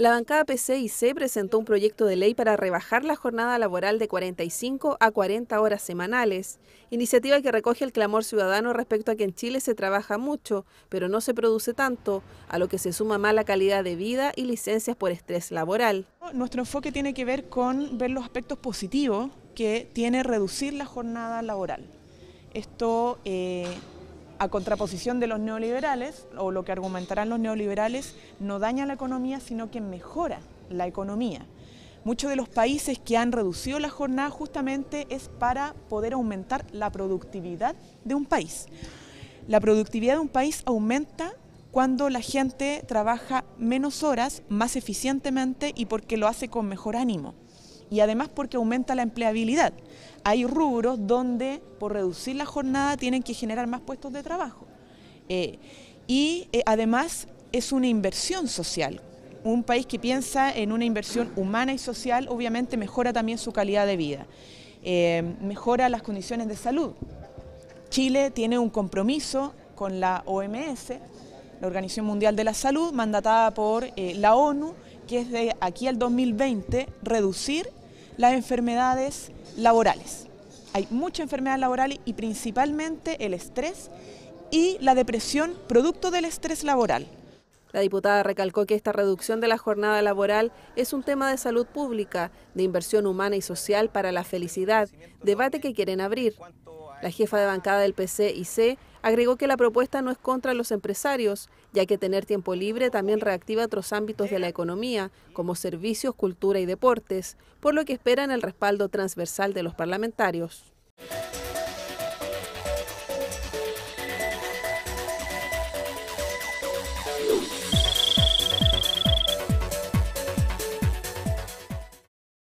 La bancada PCIC presentó un proyecto de ley para rebajar la jornada laboral de 45 a 40 horas semanales, iniciativa que recoge el clamor ciudadano respecto a que en Chile se trabaja mucho, pero no se produce tanto, a lo que se suma mala calidad de vida y licencias por estrés laboral. Nuestro enfoque tiene que ver con ver los aspectos positivos que tiene reducir la jornada laboral. Esto eh, a contraposición de los neoliberales, o lo que argumentarán los neoliberales, no daña la economía, sino que mejora la economía. Muchos de los países que han reducido la jornada justamente es para poder aumentar la productividad de un país. La productividad de un país aumenta cuando la gente trabaja menos horas, más eficientemente y porque lo hace con mejor ánimo y además porque aumenta la empleabilidad. Hay rubros donde por reducir la jornada tienen que generar más puestos de trabajo. Eh, y eh, además es una inversión social. Un país que piensa en una inversión humana y social obviamente mejora también su calidad de vida, eh, mejora las condiciones de salud. Chile tiene un compromiso con la OMS, la Organización Mundial de la Salud, mandatada por la ONU, que es de aquí al 2020 reducir las enfermedades laborales. Hay mucha enfermedad laboral y principalmente el estrés y la depresión producto del estrés laboral. La diputada recalcó que esta reducción de la jornada laboral es un tema de salud pública, de inversión humana y social para la felicidad, debate que quieren abrir. La jefa de bancada del C agregó que la propuesta no es contra los empresarios, ya que tener tiempo libre también reactiva otros ámbitos de la economía, como servicios, cultura y deportes, por lo que esperan el respaldo transversal de los parlamentarios.